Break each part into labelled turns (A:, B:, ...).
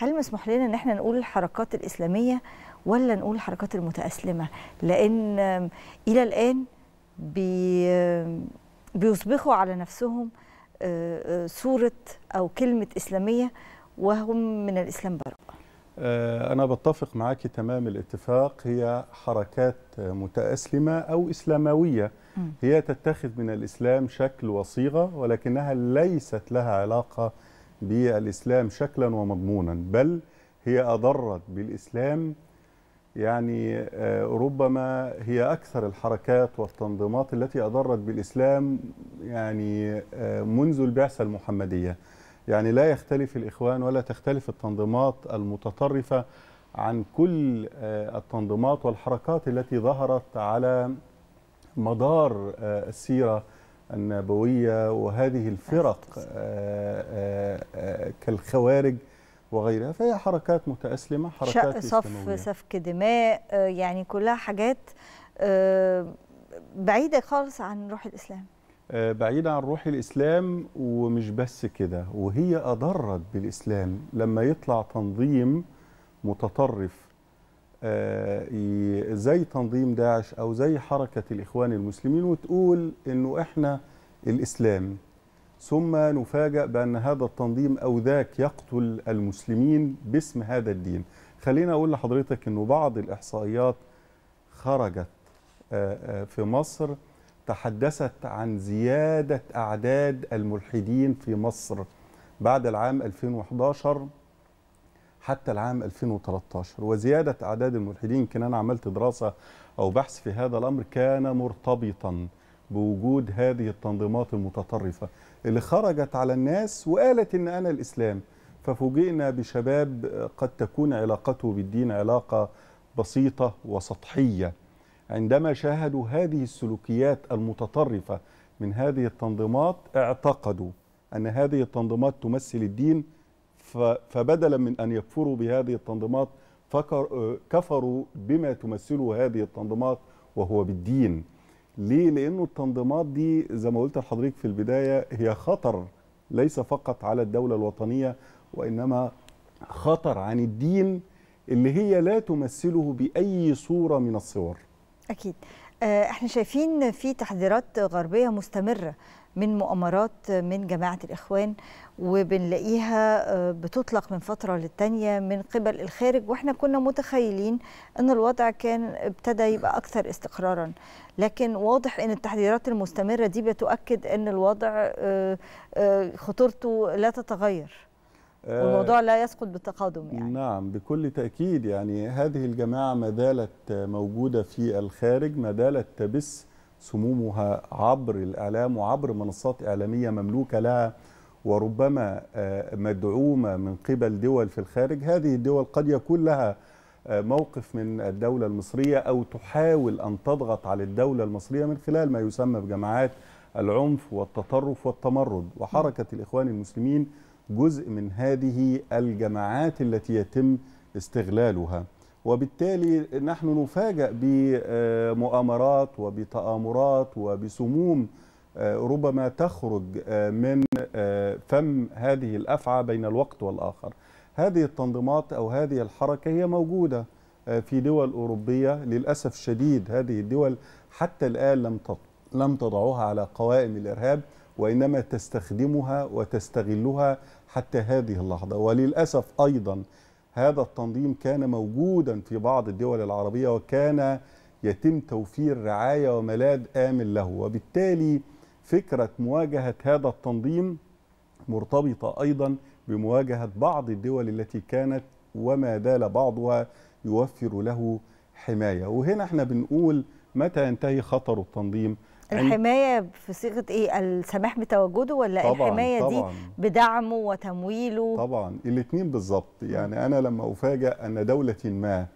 A: هل مسموح لنا ان احنا نقول الحركات الاسلاميه ولا نقول الحركات المتاسلمه لان الى الان بي بيصبغوا على نفسهم آه، آه، صوره او كلمه اسلاميه وهم من الاسلام براء
B: آه، أنا بتفق معك تمام الاتفاق هي حركات متأسلمة أو إسلاموية هي تتخذ من الإسلام شكل وصيغة ولكنها ليست لها علاقة بالإسلام شكلا ومضمونا بل هي أضرت بالإسلام يعني آه، ربما هي أكثر الحركات والتنظيمات التي أضرت بالإسلام يعني آه، منذ البعثة المحمدية يعني لا يختلف الإخوان ولا تختلف التنظيمات المتطرفة عن كل آه، التنظيمات والحركات التي ظهرت على مدار السيرة النبوية وهذه الفرق آه، آه، آه، كالخوارج وغيرها فهي حركات متأسلمة حركات صف
A: سفك دماء يعني كلها حاجات بعيدة خالص عن روح الإسلام
B: بعيدة عن روح الإسلام ومش بس كده وهي أضرت بالإسلام لما يطلع تنظيم متطرف آه، زي تنظيم داعش أو زي حركة الإخوان المسلمين وتقول أنه إحنا الإسلام ثم نفاجأ بأن هذا التنظيم أو ذاك يقتل المسلمين باسم هذا الدين خلينا أقول لحضرتك أنه بعض الإحصائيات خرجت آه، آه، في مصر تحدثت عن زيادة أعداد الملحدين في مصر بعد العام 2011 حتى العام 2013 وزيادة أعداد الملحدين يمكن أنا عملت دراسة أو بحث في هذا الأمر كان مرتبطا بوجود هذه التنظيمات المتطرفة اللي خرجت على الناس وقالت إن أنا الإسلام ففوجئنا بشباب قد تكون علاقته بالدين علاقة بسيطة وسطحية عندما شاهدوا هذه السلوكيات المتطرفة من هذه التنظيمات اعتقدوا أن هذه التنظيمات تمثل الدين فبدلا من أن يكفروا بهذه التنظيمات فكر آه، كفروا بما تمثله هذه التنظيمات وهو بالدين ليه؟ لأنه التنظيمات دي زي ما قلت لحضرتك في البداية هي خطر ليس فقط على الدولة الوطنية وإنما خطر عن الدين اللي هي لا تمثله بأي صورة من الصور
A: أكيد آه، احنا شايفين في تحذيرات غربيه مستمره من مؤامرات من جماعة الإخوان وبنلاقيها آه، بتطلق من فترة للتانية من قبل الخارج وإحنا كنا متخيلين أن الوضع كان ابتدى يبقى أكثر استقرارا لكن واضح أن التحذيرات المستمرة دي بتؤكد أن الوضع آه، آه، خطورته لا تتغير والموضوع لا يسقط بالتقادم
B: يعني نعم بكل تأكيد يعني هذه الجماعة ما زالت موجودة في الخارج ما زالت تبث سمومها عبر الإعلام وعبر منصات إعلامية مملوكة لها وربما آه، مدعومة من قبل دول في الخارج هذه الدول قد يكون لها آه، موقف من الدولة المصرية أو تحاول أن تضغط على الدولة المصرية من خلال ما يسمى بجماعات العنف والتطرف والتمرد وحركة الإخوان المسلمين جزء من هذه الجماعات التي يتم استغلالها وبالتالي نحن نفاجأ بمؤامرات وبتآمرات وبسموم آه، ربما تخرج آه، من آه، فم هذه الأفعى بين الوقت والآخر هذه التنظيمات أو هذه الحركة هي موجودة في دول أوروبية للأسف الشديد هذه الدول حتى الآن لم لم تضعوها على قوائم الإرهاب وإنما تستخدمها وتستغلها حتى هذه اللحظة وللأسف أيضا هذا التنظيم كان موجودا في بعض الدول العربية وكان يتم توفير رعاية وملاذ آمن له وبالتالي فكرة مواجهة هذا التنظيم مرتبطة أيضا بمواجهة بعض الدول التي كانت وما زال بعضها يوفر له حماية وهنا احنا بنقول متى ينتهي خطر التنظيم يعني
A: الحمايه في صيغه ايه السماح بتواجده ولا طبعًا الحمايه طبعًا دي بدعمه وتمويله
B: طبعا الاثنين بالظبط يعني انا لما افاجئ ان دوله ما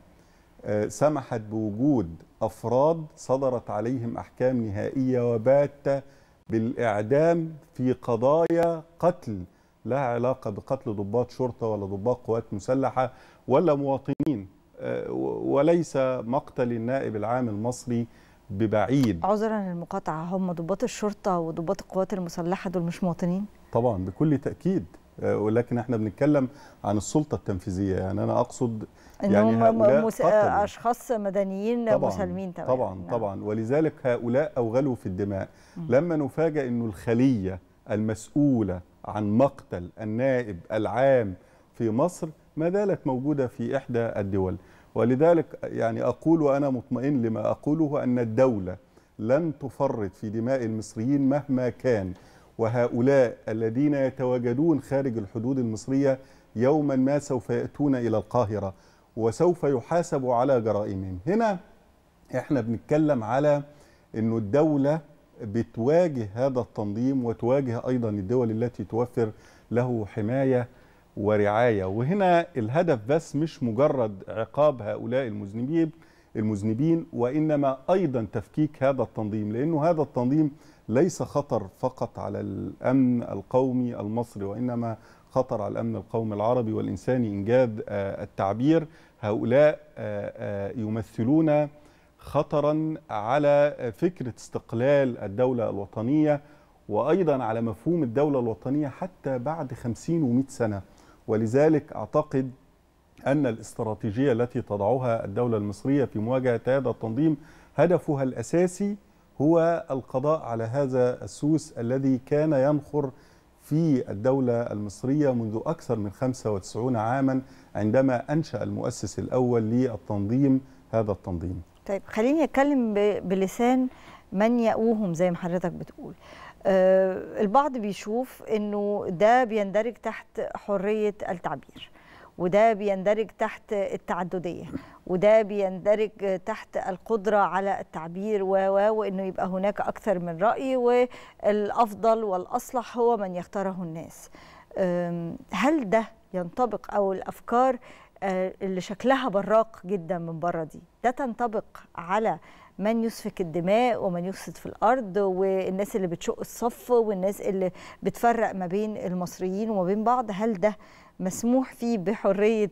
B: آه، سمحت بوجود افراد صدرت عليهم احكام نهائيه وباته بالاعدام في قضايا قتل لها علاقه بقتل ضباط شرطه ولا ضباط قوات مسلحه ولا مواطنين آه، وليس مقتل النائب العام المصري ببعيد
A: عذرا للمقاطعه هم ضباط الشرطه وضباط القوات المسلحه دول مش مواطنين
B: طبعا بكل تاكيد آه، ولكن احنا بنتكلم عن السلطه التنفيذيه يعني انا اقصد يعني هؤلاء مس... اشخاص
A: مدنيين طبعاً مسالمين طبعا طبعا نعم.
B: طبعا ولذلك هؤلاء اوغلوا في الدماء م. لما نفاجئ انه الخليه المسؤوله عن مقتل النائب العام في مصر ما زالت موجوده في احدى الدول ولذلك يعني أقول وأنا مطمئن لما أقوله أن الدولة لن تفرط في دماء المصريين مهما كان وهؤلاء الذين يتواجدون خارج الحدود المصرية يوما ما سوف يأتون إلى القاهرة وسوف يحاسبوا على جرائمهم هنا احنا بنتكلم على أن الدولة بتواجه هذا التنظيم وتواجه أيضا الدول التي توفر له حماية ورعاية وهنا الهدف بس مش مجرد عقاب هؤلاء المذنبين المذنبين وإنما أيضا تفكيك هذا التنظيم لأنه هذا التنظيم ليس خطر فقط على الأمن القومي المصري وإنما خطر على الأمن القومي العربي والإنساني إنجاد آه، التعبير هؤلاء آه، آه، يمثلون خطرا على فكرة استقلال الدولة الوطنية وأيضا على مفهوم الدولة الوطنية حتى بعد خمسين ومئة سنة ولذلك أعتقد أن الاستراتيجية التي تضعها الدولة المصرية في مواجهة هذا التنظيم هدفها الأساسي هو القضاء على هذا السوس الذي كان ينخر في الدولة المصرية منذ أكثر من 95 عاما عندما أنشأ المؤسس الأول للتنظيم هذا التنظيم
A: طيب خليني أتكلم بلسان من يأوهم زي ما حضرتك بتقول آه، البعض بيشوف انه ده بيندرج تحت حريه التعبير وده بيندرج تحت التعدديه وده بيندرج تحت القدره على التعبير و وانه يبقى هناك اكثر من راي والافضل والاصلح هو من يختاره الناس هل ده ينطبق او الافكار آه، اللي شكلها براق جدا من بره دي ده تنطبق على من يسفك الدماء ومن يفسد في الارض والناس اللي بتشق الصف والناس اللي بتفرق ما بين المصريين وما بين بعض هل ده مسموح فيه بحريه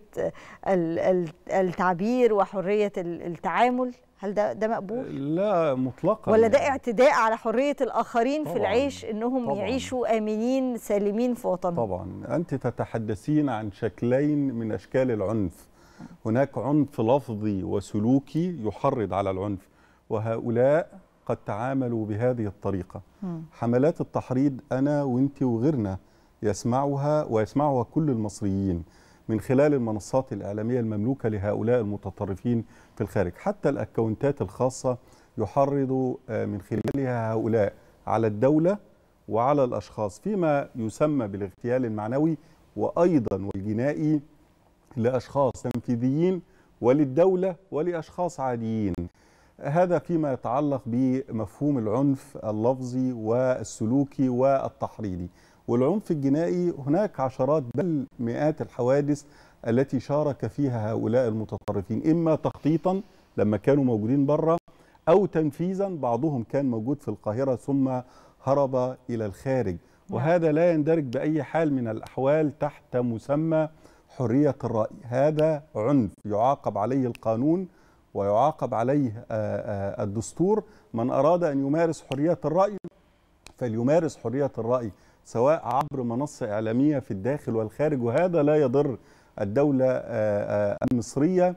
A: التعبير وحريه التعامل هل ده ده مقبول
B: لا مطلقا ولا ده يعني.
A: اعتداء على حريه الاخرين طبعًا في العيش انهم طبعًا يعيشوا
B: امنين سالمين في وطنهم طبعا انت تتحدثين عن شكلين من اشكال العنف هناك عنف لفظي وسلوكي يحرض على العنف وهؤلاء قد تعاملوا بهذه الطريقة حملات التحريض أنا وإنت وغيرنا يسمعها ويسمعها كل المصريين من خلال المنصات الإعلامية المملوكة لهؤلاء المتطرفين في الخارج حتى الأكونتات الخاصة يحرض آه، من خلالها هؤلاء على الدولة وعلى الأشخاص فيما يسمى بالاغتيال المعنوي وأيضا والجنائي لأشخاص تنفيذيين وللدولة ولأشخاص عاديين هذا فيما يتعلق بمفهوم العنف اللفظي والسلوكي والتحريضي والعنف الجنائي هناك عشرات بل مئات الحوادث التي شارك فيها هؤلاء المتطرفين إما تخطيطا لما كانوا موجودين بره أو تنفيذا بعضهم كان موجود في القاهرة ثم هرب إلى الخارج نعم. وهذا لا يندرج بأي حال من الأحوال تحت مسمى حرية الرأي هذا عنف يعاقب عليه القانون ويعاقب عليه آه، آه، الدستور من أراد أن يمارس حرية الرأي فليمارس حرية الرأي سواء عبر منصة إعلامية في الداخل والخارج وهذا لا يضر الدولة آه، المصرية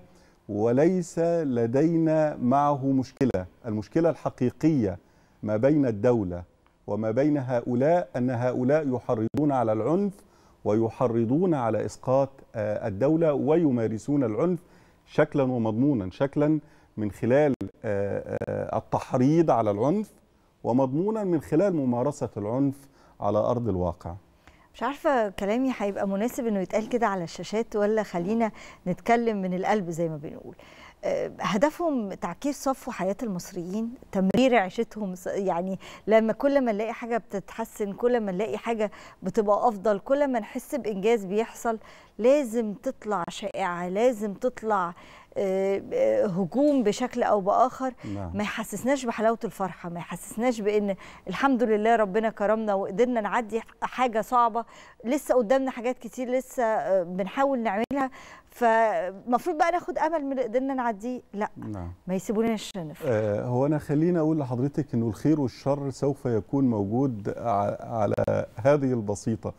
B: وليس لدينا معه مشكلة المشكلة الحقيقية ما بين الدولة وما بين هؤلاء أن هؤلاء يحرضون على العنف ويحرضون على إسقاط الدولة ويمارسون العنف شكلا ومضمونا شكلا من خلال آه، آه، التحريض على العنف ومضمونا من خلال ممارسة العنف على أرض الواقع
A: مش عارفة كلامي هيبقى مناسب انه يتقال كده على الشاشات ولا خلينا نتكلم من القلب زي ما بنقول هدفهم تعكير صفو حياه المصريين تمرير عيشتهم يعني لما كل ما نلاقي حاجه بتتحسن كل ما نلاقي حاجه بتبقى افضل كل ما نحس بانجاز بيحصل لازم تطلع شائعه لازم تطلع هجوم بشكل او باخر نعم. ما يحسسناش بحلاوه الفرحه ما يحسسناش بان الحمد لله ربنا كرمنا وقدرنا نعدي حاجه صعبه لسه قدامنا حاجات كتير لسه آه، بنحاول نعملها فالمفروض بقى ناخد امل من اللي قدرنا نعديه لا نعم. ما يسيبوناش نفرح آه
B: هو انا خليني اقول لحضرتك انه الخير والشر سوف يكون موجود على هذه البسيطه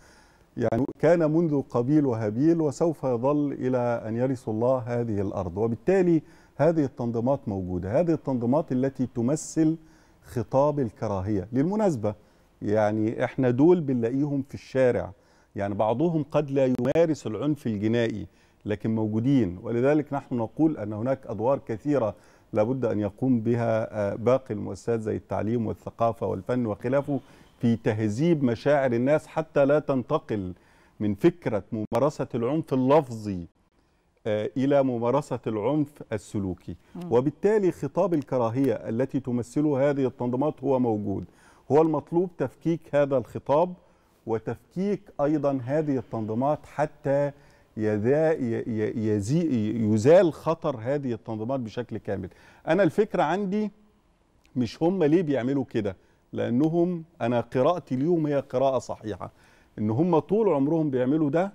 B: يعني كان منذ قبيل وهابيل وسوف يظل إلى أن يرث الله هذه الأرض وبالتالي هذه التنظيمات موجودة هذه التنظيمات التي تمثل خطاب الكراهية للمناسبة يعني احنا دول بنلاقيهم في الشارع يعني بعضهم قد لا يمارس العنف الجنائي لكن موجودين ولذلك نحن نقول أن هناك أدوار كثيرة لابد أن يقوم بها آه، باقي المؤسسات زي التعليم والثقافة والفن وخلافه في تهذيب مشاعر الناس حتى لا تنتقل من فكرة ممارسة العنف اللفظي آه، إلى ممارسة العنف السلوكي وبالتالي خطاب الكراهية التي تمثله هذه التنظيمات هو موجود هو المطلوب تفكيك هذا الخطاب وتفكيك أيضا هذه التنظيمات حتى يزال خطر هذه التنظيمات بشكل كامل أنا الفكرة عندي مش هم ليه بيعملوا كده لانهم انا قراءتي اليوم هي قراءه صحيحه ان هم طول عمرهم بيعملوا ده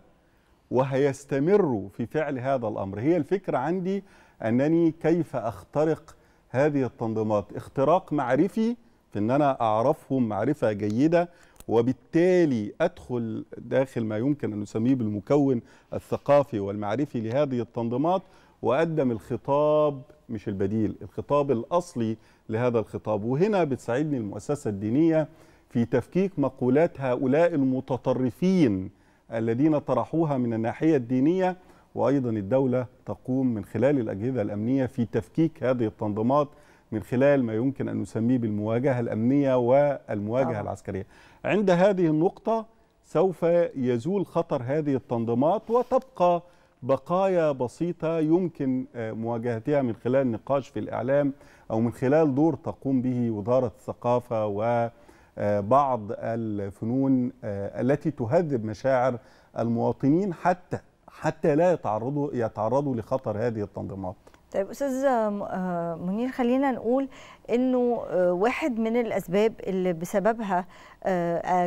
B: وهيستمروا في فعل هذا الامر هي الفكره عندي انني كيف اخترق هذه التنظيمات اختراق معرفي في ان انا اعرفهم معرفه جيده وبالتالي ادخل داخل ما يمكن ان نسميه بالمكون الثقافي والمعرفي لهذه التنظيمات وقدم الخطاب مش البديل الخطاب الأصلي لهذا الخطاب وهنا بتساعدني المؤسسة الدينية في تفكيك مقولات هؤلاء المتطرفين الذين طرحوها من الناحية الدينية وأيضا الدولة تقوم من خلال الأجهزة الأمنية في تفكيك هذه التنظيمات من خلال ما يمكن أن نسميه بالمواجهة الأمنية والمواجهة آه. العسكرية عند هذه النقطة سوف يزول خطر هذه التنظيمات وتبقى بقايا بسيطة يمكن آه، مواجهتها من خلال نقاش في الإعلام أو من خلال دور تقوم به وزارة الثقافة وبعض آه، الفنون آه، التي تهذب مشاعر المواطنين حتى حتى لا يتعرضوا يتعرضوا لخطر هذه التنظيمات
A: طيب استاذ آه، آه، منير خلينا نقول انه آه، واحد من الاسباب اللي بسببها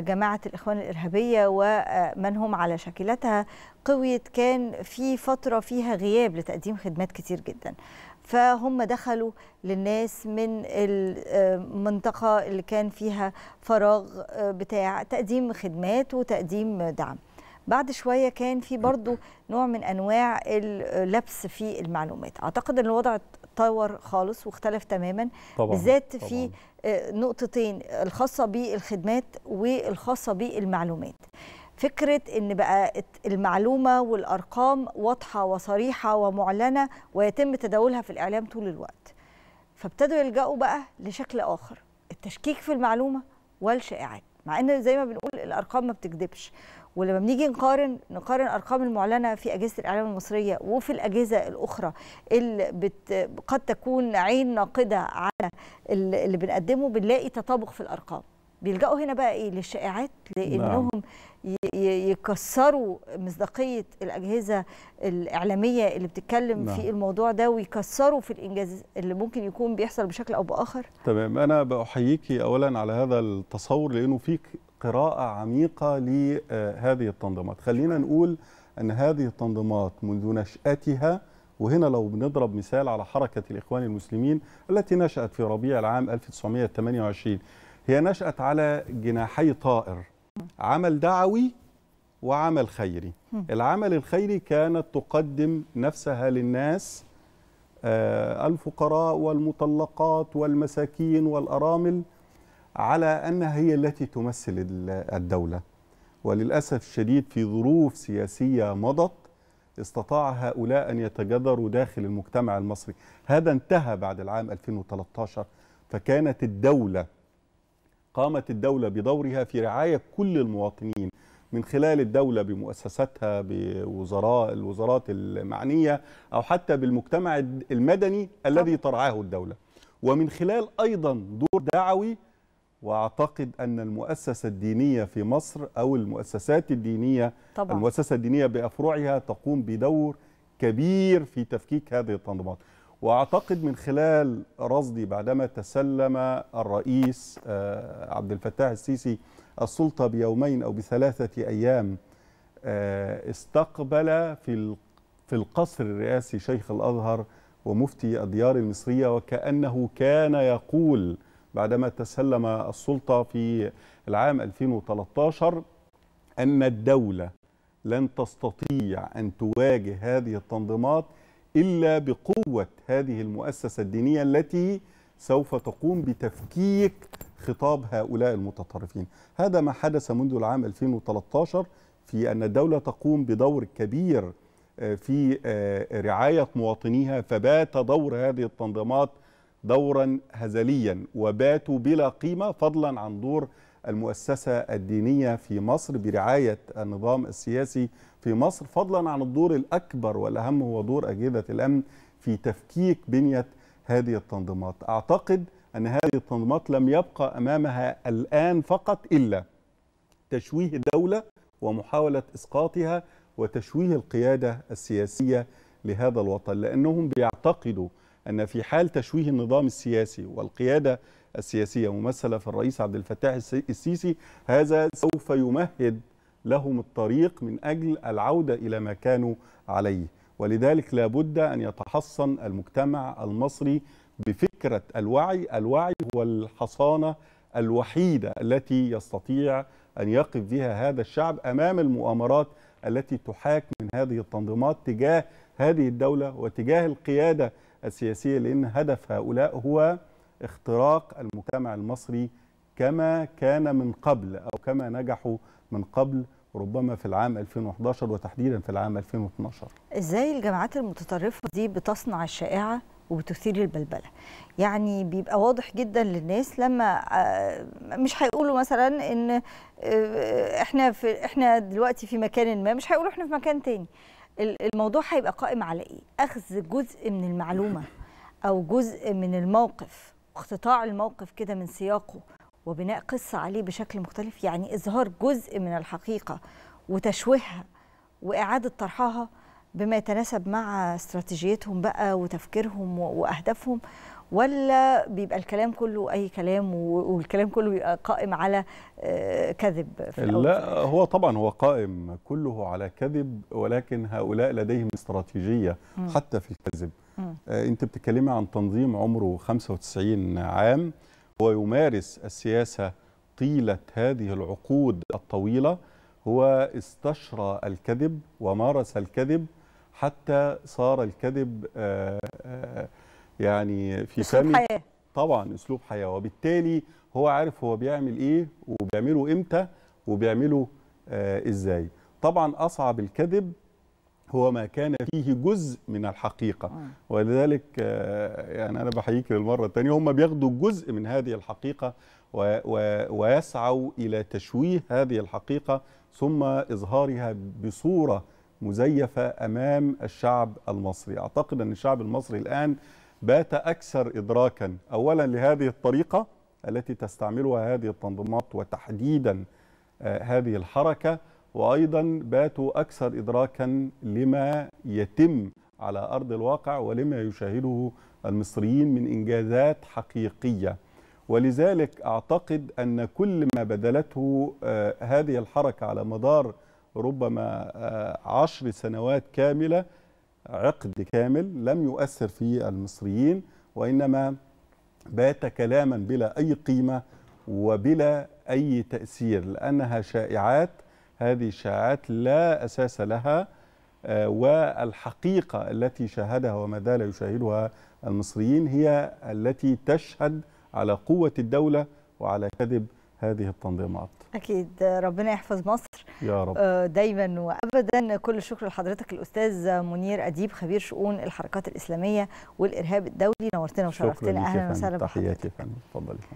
A: جماعه الاخوان الارهابيه ومن هم على شاكلتها قويت كان في فتره فيها غياب لتقديم خدمات كتير جدا فهم دخلوا للناس من المنطقه اللي كان فيها فراغ بتاع تقديم خدمات وتقديم دعم بعد شويه كان في برضو نوع من انواع اللبس في المعلومات اعتقد ان الوضع اتطور خالص واختلف تماما طبعا بالذات في آه، نقطتين الخاصه بالخدمات والخاصه بالمعلومات فكرة إن بقى المعلومة والأرقام واضحة وصريحة ومعلنة ويتم تداولها في الإعلام طول الوقت فابتدوا يلجأوا بقى لشكل آخر التشكيك في المعلومة والشائعات مع ان زي ما بنقول الارقام ما بتكذبش ولما بنيجي نقارن نقارن ارقام المعلنه في اجهزه الاعلام المصريه وفي الاجهزه الاخرى اللي بت... قد تكون عين ناقده على اللي بنقدمه بنلاقي تطابق في الارقام بيلجأوا هنا بقى ايه للشائعات لانهم نعم. يكسروا مصداقيه الاجهزه الاعلاميه اللي بتتكلم لا. في نعم. الموضوع ده ويكسروا في الانجاز اللي ممكن يكون بيحصل بشكل او باخر
B: تمام انا بحييكي اولا على هذا التصور لانه في قراءة عميقة لهذه آه، التنظيمات خلينا نقول أن هذه التنظيمات منذ نشأتها وهنا لو بنضرب مثال على حركة الإخوان المسلمين التي نشأت في ربيع العام 1928 هي نشأت على جناحي طائر عمل دعوي وعمل خيري العمل الخيري كانت تقدم نفسها للناس آه، الفقراء والمطلقات والمساكين والأرامل على أنها هي التي تمثل الدولة وللأسف الشديد في ظروف سياسية مضت استطاع هؤلاء أن يتجذروا داخل المجتمع المصري هذا انتهى بعد العام 2013 فكانت الدولة قامت الدولة بدورها في رعاية كل المواطنين من خلال الدولة بمؤسساتها بوزراء الوزارات المعنية أو حتى بالمجتمع المدني الذي ترعاه الدولة ومن خلال أيضا دور دعوي واعتقد ان المؤسسه الدينيه في مصر او المؤسسات الدينيه طبعا. المؤسسه الدينيه بافرعها تقوم بدور كبير في تفكيك هذه التنظيمات واعتقد من خلال رصدي بعدما تسلم الرئيس آه، عبد الفتاح السيسي السلطه بيومين او بثلاثه ايام آه، استقبل في في القصر الرئاسي شيخ الازهر ومفتي الديار المصريه وكانه كان يقول بعدما تسلم السلطة في العام 2013 أن الدولة لن تستطيع أن تواجه هذه التنظيمات إلا بقوة هذه المؤسسة الدينية التي سوف تقوم بتفكيك خطاب هؤلاء المتطرفين هذا ما حدث منذ العام 2013 في أن الدولة تقوم بدور كبير آه، في آه، رعاية مواطنيها فبات دور هذه التنظيمات دورا هزليا وباتوا بلا قيمة فضلا عن دور المؤسسة الدينية في مصر برعاية النظام السياسي في مصر فضلا عن الدور الأكبر والأهم هو دور أجهزة الأمن في تفكيك بنية هذه التنظيمات أعتقد أن هذه التنظيمات لم يبقى أمامها الآن فقط إلا تشويه الدولة ومحاولة إسقاطها وتشويه القيادة السياسية لهذا الوطن لأنهم بيعتقدوا أن في حال تشويه النظام السياسي والقيادة السياسية ممثلة في الرئيس عبد الفتاح السيسي هذا سوف يمهد لهم الطريق من أجل العودة إلى ما كانوا عليه ولذلك لابد أن يتحصن المجتمع المصري بفكرة الوعي الوعي هو الحصانة الوحيدة التي يستطيع أن يقف بها هذا الشعب أمام المؤامرات التي تحاك من هذه التنظيمات تجاه هذه الدولة وتجاه القيادة السياسية لأن هدف هؤلاء هو اختراق المجتمع المصري كما كان من قبل أو كما نجحوا من قبل ربما في العام 2011 وتحديدا في العام 2012
A: ازاي الجماعات المتطرفه دي بتصنع الشائعه وبتثير البلبله يعني بيبقى واضح جدا للناس لما آه، مش هيقولوا مثلا ان آه، احنا في احنا دلوقتي في مكان ما مش هيقولوا احنا في مكان تاني الموضوع هيبقى قائم على ايه اخذ جزء من المعلومه او جزء من الموقف اقتطاع الموقف كده من سياقه وبناء قصه عليه بشكل مختلف يعني اظهار جزء من الحقيقه وتشويهها واعاده طرحها بما يتناسب مع استراتيجيتهم بقى وتفكيرهم واهدافهم ولا بيبقى الكلام كله اي كلام والكلام كله بيبقى قائم على آه، كذب في لا
B: هو طبعا هو قائم كله على كذب ولكن هؤلاء لديهم استراتيجيه م. حتى في الكذب م. آه، انت بتتكلمي عن تنظيم عمره 95 عام هو يمارس السياسه طيله هذه العقود الطويله هو استشرى الكذب ومارس الكذب حتى صار الكذب آآ آه، آآ يعني في أسلوب حياة. طبعا اسلوب حياه وبالتالي هو عارف هو بيعمل ايه وبيعمله امتى وبيعمله آه ازاي طبعا اصعب الكذب هو ما كان فيه جزء من الحقيقة آه. ولذلك آه، يعني أنا بحييك للمرة الثانية هم بياخدوا جزء من هذه الحقيقة و و ويسعوا إلى تشويه هذه الحقيقة ثم إظهارها بصورة مزيفة أمام الشعب المصري أعتقد أن الشعب المصري الآن بات أكثر إدراكا أولا لهذه الطريقة التي تستعملها هذه التنظيمات وتحديدا آه، هذه الحركة وأيضا باتوا أكثر إدراكا لما يتم على أرض الواقع ولما يشاهده المصريين من إنجازات حقيقية ولذلك أعتقد أن كل ما بذلته آه، هذه الحركة على مدار ربما آه، عشر سنوات كاملة عقد كامل لم يؤثر في المصريين وإنما بات كلاما بلا أي قيمة وبلا أي تأثير لأنها شائعات هذه الشائعات لا أساس لها آه، والحقيقة التي شاهدها وما زال يشاهدها المصريين هي التي تشهد على قوة الدولة وعلى كذب هذه التنظيمات
A: اكيد ربنا يحفظ مصر يا رب آه، دايما وابدا كل الشكر لحضرتك الاستاذ منير اديب خبير شؤون الحركات الاسلاميه والارهاب الدولي نورتنا وشرفتنا اهلا وسهلا بحضرتك تحياتي اتفضل